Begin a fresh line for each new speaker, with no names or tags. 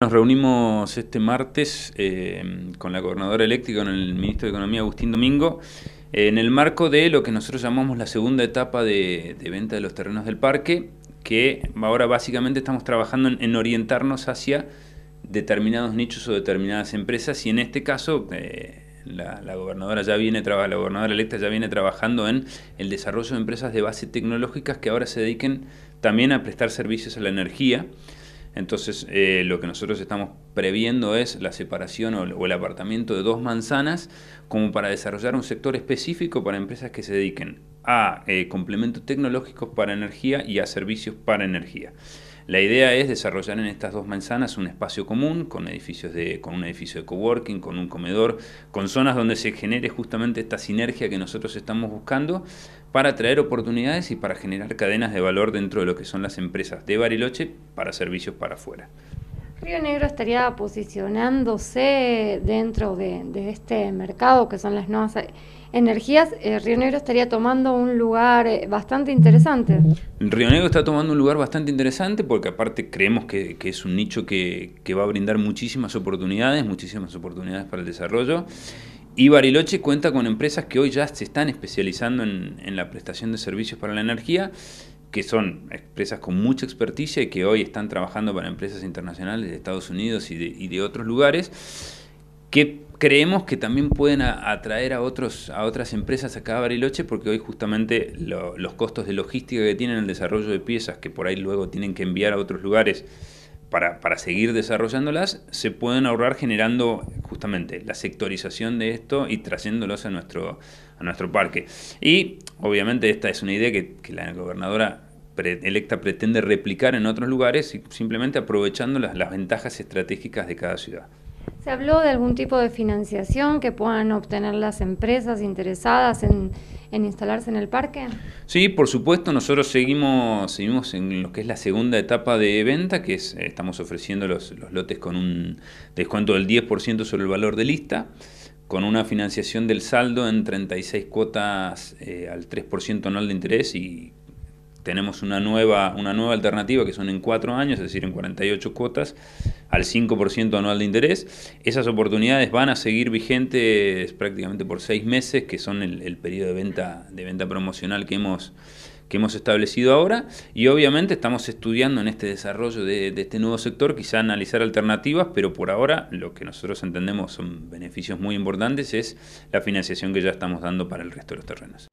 Nos reunimos este martes eh, con la gobernadora eléctrica, con el ministro de Economía Agustín Domingo, eh, en el marco de lo que nosotros llamamos la segunda etapa de, venta de los terrenos del parque, que ahora básicamente estamos trabajando en, orientarnos hacia determinados nichos o determinadas empresas y en este caso eh, la, gobernadora ya viene la gobernadora electa ya viene trabajando en el desarrollo de empresas de base tecnológicas que ahora se dediquen también a prestar servicios a la energía. Entonces, eh, lo que nosotros estamos previendo es la separación o, el apartamiento de dos manzanas como para desarrollar un sector específico para empresas que se dediquen a eh, complementos tecnológicos para energía y a servicios para energía. La idea es desarrollar en estas dos manzanas un espacio común con edificios de con un edificio de coworking, con un comedor, con zonas donde se genere justamente esta sinergia que nosotros estamos buscando para traer oportunidades y para generar cadenas de valor dentro de lo que son las empresas de Bariloche para servicios para afuera.
Río Negro estaría posicionándose dentro de, este mercado que son las nuevas energías, eh, Río Negro estaría tomando un lugar eh, bastante interesante.
Río Negro está tomando un lugar bastante interesante porque aparte creemos que, es un nicho que, va a brindar muchísimas oportunidades, muchísimas oportunidades para el desarrollo. Y Bariloche cuenta con empresas que hoy ya se están especializando en la prestación de servicios para la energía que son empresas con mucha experticia y que hoy están trabajando para empresas internacionales de Estados Unidos y de, otros lugares, que creemos que también pueden atraer a, otros, a otras empresas acá a Bariloche, porque hoy justamente los costos de logística que tienen el desarrollo de piezas, que por ahí luego tienen que enviar a otros lugares para, para seguir desarrollándolas, se pueden ahorrar generando justamente la sectorización de esto y trayéndolos a nuestro, a nuestro parque. Y obviamente esta es una idea que, la gobernadora electa pretende replicar en otros lugares, simplemente aprovechando las, las ventajas estratégicas de cada ciudad.
¿Se habló de algún tipo de financiación que puedan obtener las empresas interesadas en, instalarse en el parque?
Sí, por supuesto, nosotros seguimos, seguimos en lo que es la segunda etapa de venta, que es estamos ofreciendo los, lotes con un descuento del 10% sobre el valor de lista, con una financiación del saldo en 36 cuotas eh, al 3% anual de interés y tenemos una nueva, una nueva alternativa que son en cuatro años, es decir, en 48 cuotas, al 5% anual de interés. Esas oportunidades van a seguir vigentes prácticamente por seis meses, que son el, periodo de venta, de venta promocional que hemos, que hemos establecido ahora y obviamente estamos estudiando en este desarrollo de, este nuevo sector quizá analizar alternativas, pero por ahora lo que nosotros entendemos son beneficios muy importantes es la financiación que ya estamos dando para el resto de los terrenos.